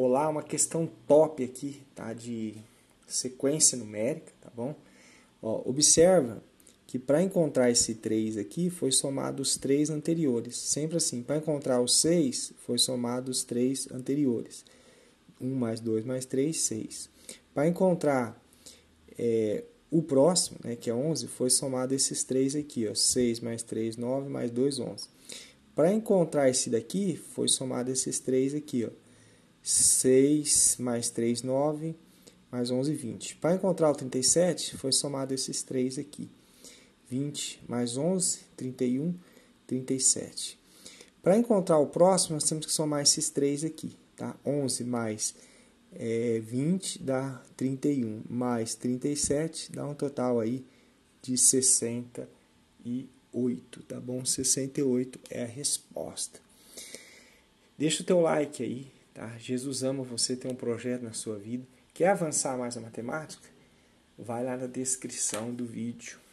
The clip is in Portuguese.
Olá, uma questão top aqui, tá? De sequência numérica, tá bom? Ó, observa que para encontrar esse 3 aqui, foi somado os 3 anteriores. Sempre assim, para encontrar o 6, foi somado os 3 anteriores. 1 mais 2 mais 3, 6. Para encontrar é, o próximo, né, que é 11, foi somado esses 3 aqui, ó, 6 mais 3, 9, mais 2, 11. Para encontrar esse daqui, foi somado esses 3 aqui, ó, 6 mais 3, 9, mais 11, 20. Para encontrar o 37, foi somado esses três aqui. 20 mais 11, 31, 37. Para encontrar o próximo, nós temos que somar esses três aqui. Tá? 11 mais é, 20 dá 31, mais 37 dá um total aí de 68, tá bom? 68 é a resposta. Deixa o teu like aí, Tá? Jesus ama você, tem um projeto na sua vida. Quer avançar mais na matemática? Vai lá na descrição do vídeo.